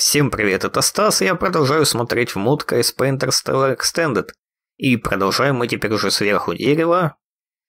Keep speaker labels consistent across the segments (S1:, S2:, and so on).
S1: Всем привет, это Стас, и я продолжаю смотреть в мод КСП Interstellar Extended. И продолжаем мы теперь уже сверху дерева,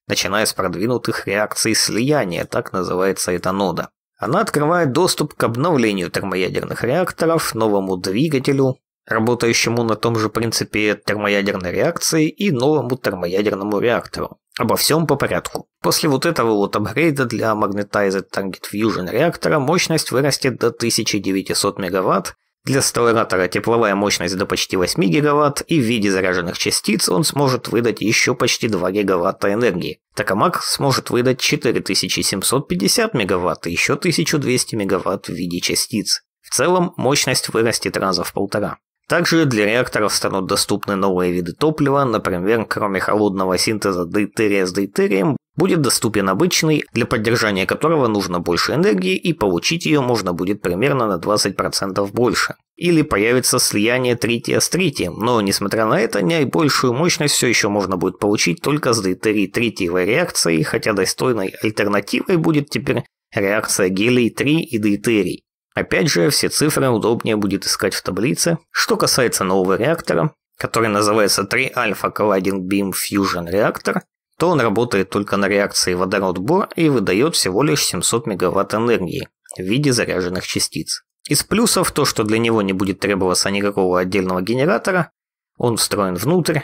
S1: начиная с продвинутых реакций слияния, так называется эта нода. Она открывает доступ к обновлению термоядерных реакторов, новому двигателю, работающему на том же принципе термоядерной реакции и новому термоядерному реактору. Обо всем по порядку. После вот этого вот апгрейда для Magnetized Target Fusion реактора мощность вырастет до 1900 МВт, для стелларатора тепловая мощность до почти 8 ГВт, и в виде заряженных частиц он сможет выдать еще почти 2 ГВт энергии. Токамак сможет выдать 4750 МВт и еще 1200 МВт в виде частиц. В целом мощность вырастет раза в полтора. Также для реакторов станут доступны новые виды топлива, например, кроме холодного синтеза дейтерия с дейтерием, будет доступен обычный, для поддержания которого нужно больше энергии и получить ее можно будет примерно на 20% больше. Или появится слияние трития с тритием, но несмотря на это, наибольшую мощность все еще можно будет получить только с дейтерий тритиевой реакцией, хотя достойной альтернативой будет теперь реакция гелий-3 и дейтерий. Опять же, все цифры удобнее будет искать в таблице. Что касается нового реактора, который называется 3 Alpha Colliding Beam Fusion Reactor, то он работает только на реакции водород-бор и выдает всего лишь 700 мегаватт энергии в виде заряженных частиц. Из плюсов то, что для него не будет требоваться никакого отдельного генератора, он встроен внутрь,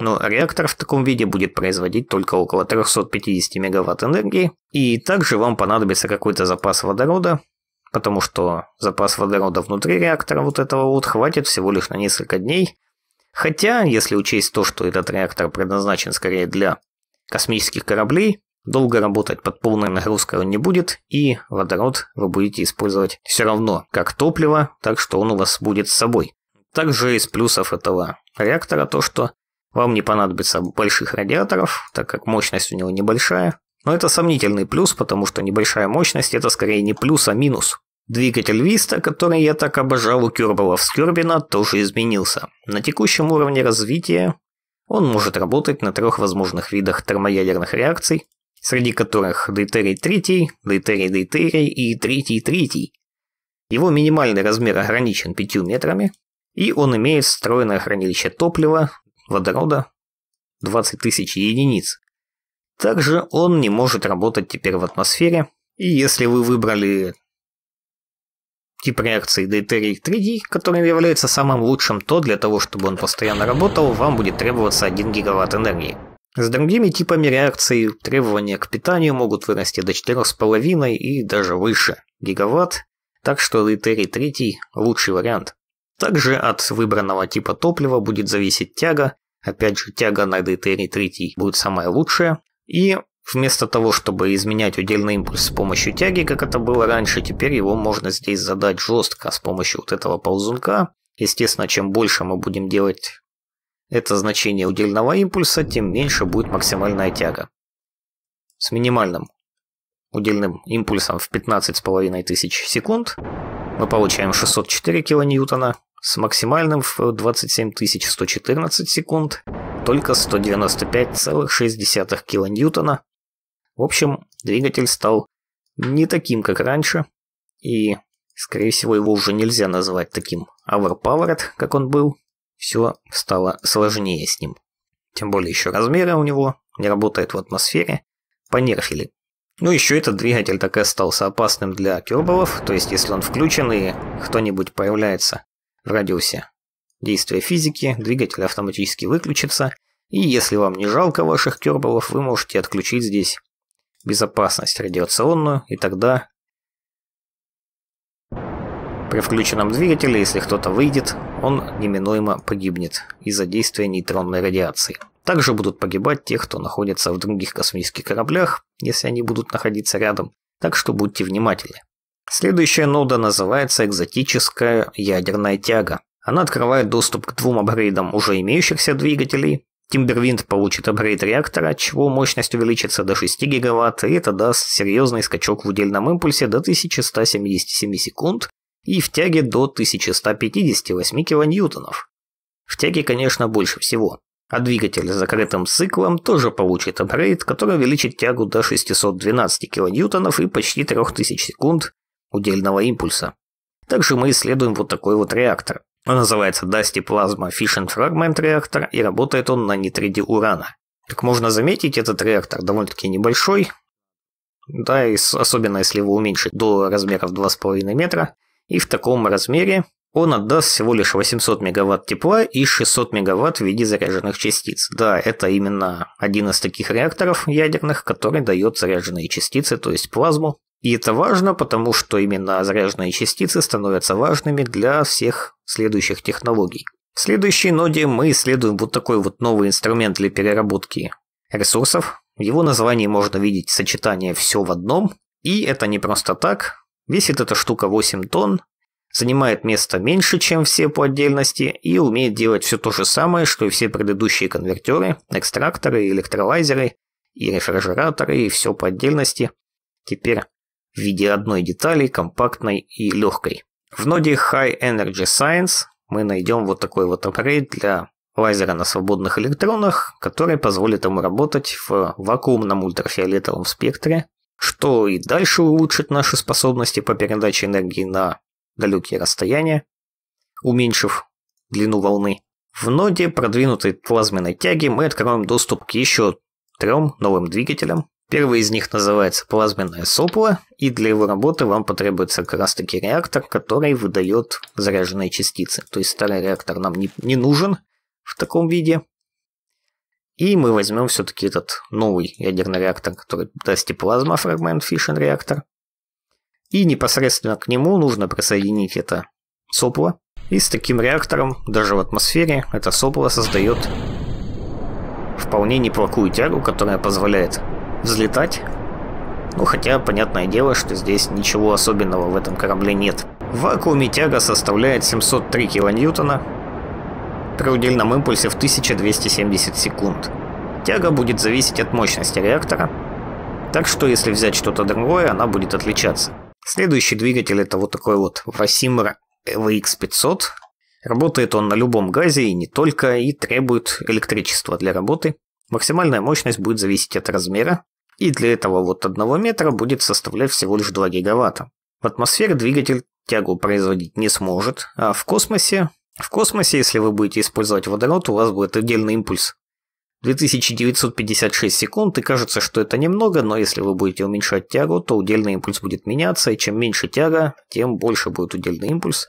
S1: но реактор в таком виде будет производить только около 350 мегаватт энергии, и также вам понадобится какой-то запас водорода, потому что запас водорода внутри реактора вот этого вот хватит всего лишь на несколько дней. Хотя, если учесть то, что этот реактор предназначен скорее для космических кораблей, долго работать под полной нагрузкой он не будет, и водород вы будете использовать все равно как топливо, так что он у вас будет с собой. Также из плюсов этого реактора то, что вам не понадобится больших радиаторов, так как мощность у него небольшая, но это сомнительный плюс, потому что небольшая мощность это скорее не плюс, а минус. Двигатель Виста, который я так обожал у Кёрбала в Скёрбина, тоже изменился. На текущем уровне развития он может работать на трех возможных видах термоядерных реакций, среди которых дейтерий-3, дейтерий-дейтерий и третий-третий. Его минимальный размер ограничен 5 метрами, и он имеет встроенное хранилище топлива, водорода 20 тысяч единиц. Также он не может работать теперь в атмосфере, и если вы выбрали Тип реакции Dieteric 3D, который является самым лучшим, то для того, чтобы он постоянно работал, вам будет требоваться 1 гигаватт энергии. С другими типами реакции требования к питанию могут вырасти до 4,5 и даже выше гигаватт, так что Dieteric 3 лучший вариант. Также от выбранного типа топлива будет зависеть тяга, опять же тяга на Dieteric 3 будет самая лучшая, и Вместо того, чтобы изменять удельный импульс с помощью тяги, как это было раньше, теперь его можно здесь задать жестко с помощью вот этого ползунка. Естественно, чем больше мы будем делать это значение удельного импульса, тем меньше будет максимальная тяга. С минимальным удельным импульсом в 15,5 тысяч секунд мы получаем 604 килоньютона, с максимальным в 27114 секунд только 195,6 килоньютона в общем, двигатель стал не таким, как раньше, и, скорее всего, его уже нельзя назвать таким overpowered, как он был. Все стало сложнее с ним. Тем более еще размеры у него, не работают в атмосфере, понерфили. Ну еще этот двигатель так и остался опасным для кёрбалов, то есть если он включен и кто-нибудь появляется в радиусе действия физики, двигатель автоматически выключится, и если вам не жалко ваших кёрбалов, вы можете отключить здесь безопасность радиационную, и тогда... При включенном двигателе, если кто-то выйдет, он неминуемо погибнет из-за действия нейтронной радиации. Также будут погибать те, кто находится в других космических кораблях, если они будут находиться рядом, так что будьте внимательны. Следующая нода называется экзотическая ядерная тяга. Она открывает доступ к двум апгрейдам уже имеющихся двигателей, Timberwind получит апгрейд реактора, чего мощность увеличится до 6 ГВт, и это даст серьезный скачок в удельном импульсе до 1177 секунд и в тяге до 1158 кН. В тяге, конечно, больше всего. А двигатель с закрытым циклом тоже получит апгрейд, который увеличит тягу до 612 кН и почти 3000 секунд удельного импульса. Также мы исследуем вот такой вот реактор. Он называется Dusty Plasma Fission Fragment Reactor и работает он на нитриде урана. Как можно заметить, этот реактор довольно-таки небольшой, да, и особенно если его уменьшить до размеров 2,5 метра, и в таком размере он отдаст всего лишь 800 мегаватт тепла и 600 мегаватт в виде заряженных частиц. Да, это именно один из таких реакторов ядерных, который дает заряженные частицы, то есть плазму, и это важно, потому что именно заряженные частицы становятся важными для всех следующих технологий. В следующей ноде мы исследуем вот такой вот новый инструмент для переработки ресурсов. В его названии можно видеть сочетание «все в одном», и это не просто так. Весит эта штука 8 тонн, занимает место меньше, чем все по отдельности, и умеет делать все то же самое, что и все предыдущие конвертеры, экстракторы, электролайзеры и рефрижераторы, и все по отдельности. Теперь в виде одной детали, компактной и легкой. В ноде High Energy Science мы найдем вот такой вот аппарат для лазера на свободных электронах, который позволит ему работать в вакуумном ультрафиолетовом спектре, что и дальше улучшит наши способности по передаче энергии на далекие расстояния, уменьшив длину волны. В ноде продвинутой плазменной тяги мы откроем доступ к еще трем новым двигателям, Первый из них называется плазменное сопло, и для его работы вам потребуется как раз таки реактор, который выдает заряженные частицы. То есть старый реактор нам не, не нужен в таком виде. И мы возьмем все-таки этот новый ядерный реактор, который даст и плазма фрагмент фишен реактор. И непосредственно к нему нужно присоединить это сопло. И с таким реактором, даже в атмосфере, это сопло создает вполне неплохую тягу, которая позволяет взлетать. Ну, хотя, понятное дело, что здесь ничего особенного в этом корабле нет. В вакууме тяга составляет 703 килоньютона при удельном импульсе в 1270 секунд. Тяга будет зависеть от мощности реактора, так что если взять что-то другое, она будет отличаться. Следующий двигатель это вот такой вот Васимр VX500. Работает он на любом газе и не только, и требует электричества для работы. Максимальная мощность будет зависеть от размера, и для этого вот одного метра будет составлять всего лишь 2 гигаватта. В атмосфере двигатель тягу производить не сможет, а в космосе... В космосе, если вы будете использовать водород, у вас будет отдельный импульс. 2956 секунд, и кажется, что это немного, но если вы будете уменьшать тягу, то удельный импульс будет меняться, и чем меньше тяга, тем больше будет удельный импульс.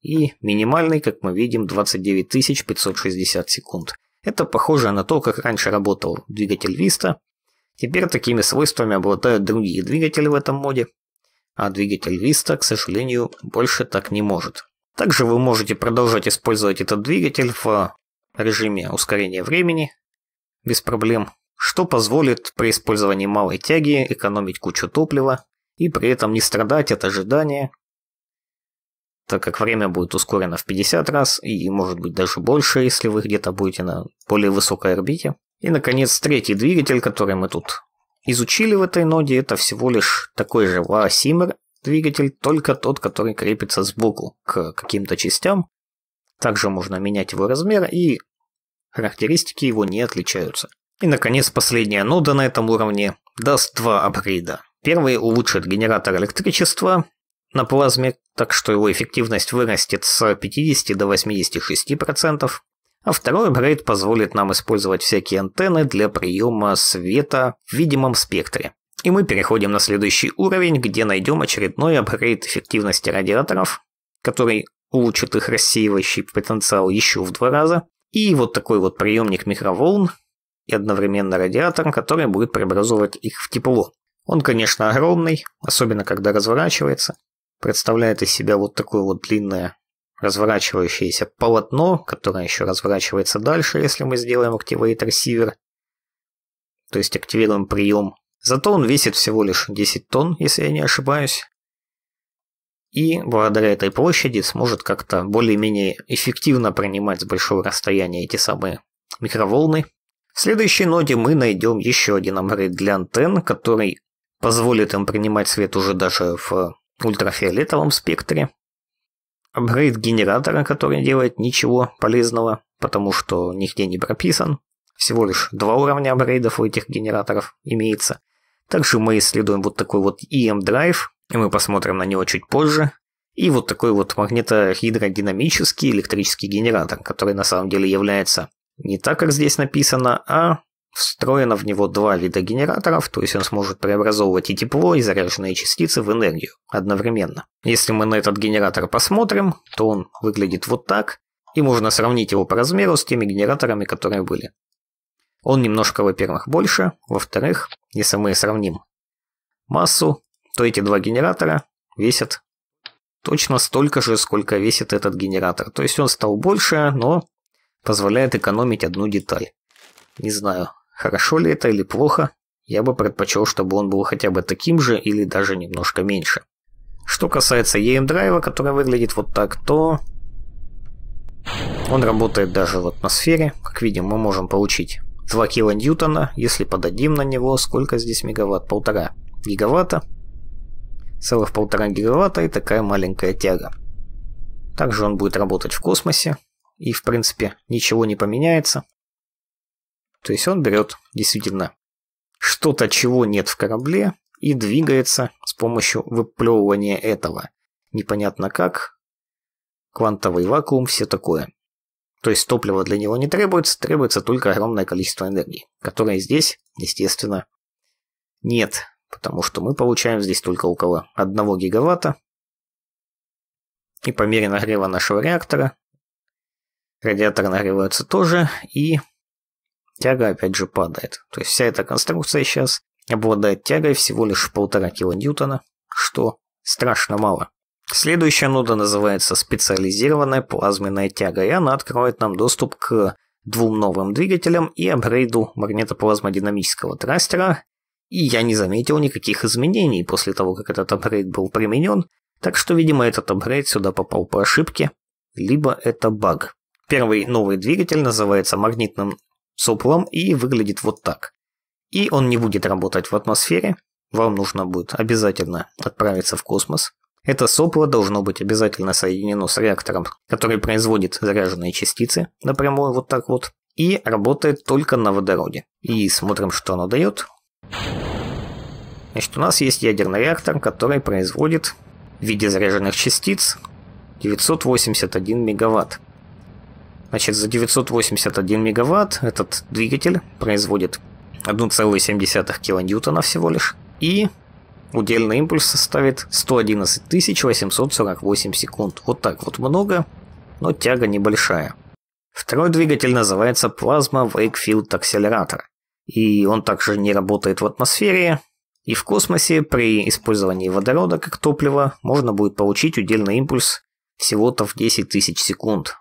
S1: И минимальный, как мы видим, 29560 секунд. Это похоже на то, как раньше работал двигатель Виста, Теперь такими свойствами обладают другие двигатели в этом моде, а двигатель Vista, к сожалению, больше так не может. Также вы можете продолжать использовать этот двигатель в режиме ускорения времени без проблем, что позволит при использовании малой тяги экономить кучу топлива и при этом не страдать от ожидания, так как время будет ускорено в 50 раз и может быть даже больше, если вы где-то будете на более высокой орбите. И, наконец, третий двигатель, который мы тут изучили в этой ноде, это всего лишь такой же Ваасимер двигатель, только тот, который крепится сбоку к каким-то частям. Также можно менять его размер, и характеристики его не отличаются. И, наконец, последняя нода на этом уровне даст два апгрейда. Первый улучшит генератор электричества на плазме, так что его эффективность вырастет с 50 до 86% а второй апгрейд позволит нам использовать всякие антенны для приема света в видимом спектре. И мы переходим на следующий уровень, где найдем очередной апгрейд эффективности радиаторов, который улучшит их рассеивающий потенциал еще в два раза, и вот такой вот приемник микроволн и одновременно радиатор, который будет преобразовывать их в тепло. Он, конечно, огромный, особенно когда разворачивается, представляет из себя вот такое вот длинное разворачивающееся полотно, которое еще разворачивается дальше, если мы сделаем Activate Receiver, то есть активируем прием. Зато он весит всего лишь 10 тонн, если я не ошибаюсь. И благодаря этой площади сможет как-то более-менее эффективно принимать с большого расстояния эти самые микроволны. В следующей ноде мы найдем еще один апгрейд для антенн, который позволит им принимать свет уже даже в ультрафиолетовом спектре апгрейд генератора, который не делает ничего полезного, потому что нигде не прописан. Всего лишь два уровня апгрейдов у этих генераторов имеется. Также мы исследуем вот такой вот EM-драйв, и мы посмотрим на него чуть позже. И вот такой вот магнитохидродинамический электрический генератор, который на самом деле является не так, как здесь написано, а Встроено в него два вида генераторов, то есть он сможет преобразовывать и тепло, и заряженные частицы в энергию одновременно. Если мы на этот генератор посмотрим, то он выглядит вот так, и можно сравнить его по размеру с теми генераторами, которые были. Он немножко, во-первых, больше, во-вторых, если мы сравним массу, то эти два генератора весят точно столько же, сколько весит этот генератор. То есть он стал больше, но позволяет экономить одну деталь. Не знаю, Хорошо ли это или плохо, я бы предпочел, чтобы он был хотя бы таким же или даже немножко меньше. Что касается EM-драйва, который выглядит вот так, то... Он работает даже в атмосфере. Как видим, мы можем получить 2 килоньютона, если подадим на него, сколько здесь мегаватт? Полтора гигаватта. Целых полтора гигаватта и такая маленькая тяга. Также он будет работать в космосе. И, в принципе, ничего не поменяется. То есть он берет действительно что-то, чего нет в корабле, и двигается с помощью выплевывания этого. Непонятно как. Квантовый вакуум, все такое. То есть топлива для него не требуется, требуется только огромное количество энергии, которое здесь, естественно, нет, потому что мы получаем здесь только около 1 гигаватта. И по мере нагрева нашего реактора радиатор нагревается тоже, и тяга опять же падает. То есть вся эта конструкция сейчас обладает тягой всего лишь полтора килоньютона, что страшно мало. Следующая нода называется специализированная плазменная тяга, и она открывает нам доступ к двум новым двигателям и апгрейду магнитоплазмодинамического трастера. И я не заметил никаких изменений после того, как этот апгрейд был применен, так что, видимо, этот апгрейд сюда попал по ошибке, либо это баг. Первый новый двигатель называется магнитным с углом и выглядит вот так. И он не будет работать в атмосфере, вам нужно будет обязательно отправиться в космос. Это сопло должно быть обязательно соединено с реактором, который производит заряженные частицы напрямую вот так вот, и работает только на водороде. И смотрим, что оно дает. Значит, у нас есть ядерный реактор, который производит в виде заряженных частиц 981 мегаватт. Значит, за 981 мегаватт этот двигатель производит 1,7 килоньютона всего лишь, и удельный импульс составит 111 848 секунд. Вот так вот много, но тяга небольшая. Второй двигатель называется Plasma Wakefield Accelerator, и он также не работает в атмосфере, и в космосе при использовании водорода как топлива можно будет получить удельный импульс всего-то в 10 тысяч секунд.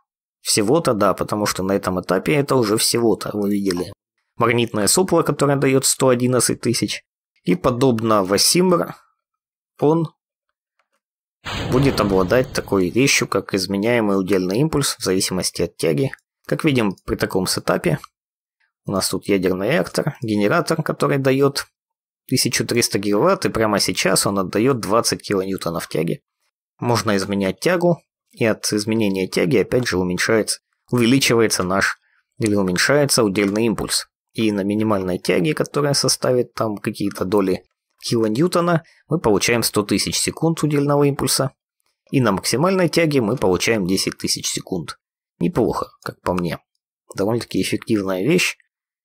S1: Всего-то да, потому что на этом этапе это уже всего-то, вы видели. Магнитное сопло, которое дает 111 тысяч. И подобно Васимр, он будет обладать такой вещью, как изменяемый удельный импульс в зависимости от тяги. Как видим, при таком сетапе у нас тут ядерный реактор, генератор, который дает 1300 гигаватт, и прямо сейчас он отдает 20 килоньютонов тяги. Можно изменять тягу, и от изменения тяги опять же уменьшается, увеличивается наш или уменьшается удельный импульс. И на минимальной тяге, которая составит там какие-то доли килоньютона, мы получаем 100 тысяч секунд удельного импульса. И на максимальной тяге мы получаем 10 тысяч секунд. Неплохо, как по мне. Довольно-таки эффективная вещь,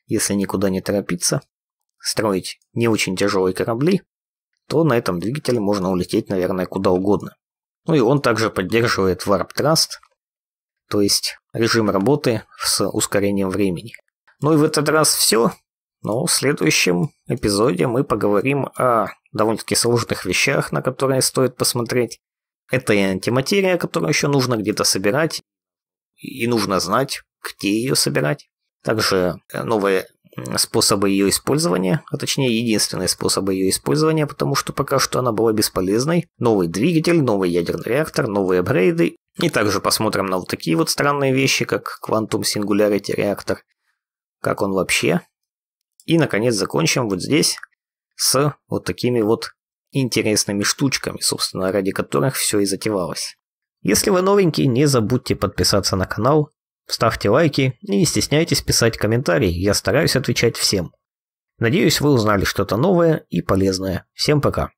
S1: если никуда не торопиться, строить не очень тяжелые корабли, то на этом двигателе можно улететь, наверное, куда угодно. Ну и он также поддерживает Warp Trust, то есть режим работы с ускорением времени. Ну и в этот раз все, но в следующем эпизоде мы поговорим о довольно-таки сложных вещах, на которые стоит посмотреть. Это и антиматерия, которую еще нужно где-то собирать, и нужно знать, где ее собирать. Также новые способы ее использования, а точнее единственные способы ее использования, потому что пока что она была бесполезной. Новый двигатель, новый ядерный реактор, новые апгрейды. И также посмотрим на вот такие вот странные вещи, как Quantum Singularity реактор. Как он вообще? И, наконец, закончим вот здесь с вот такими вот интересными штучками, собственно, ради которых все и затевалось. Если вы новенький, не забудьте подписаться на канал, Ставьте лайки и не стесняйтесь писать комментарии, я стараюсь отвечать всем. Надеюсь, вы узнали что-то новое и полезное. Всем пока.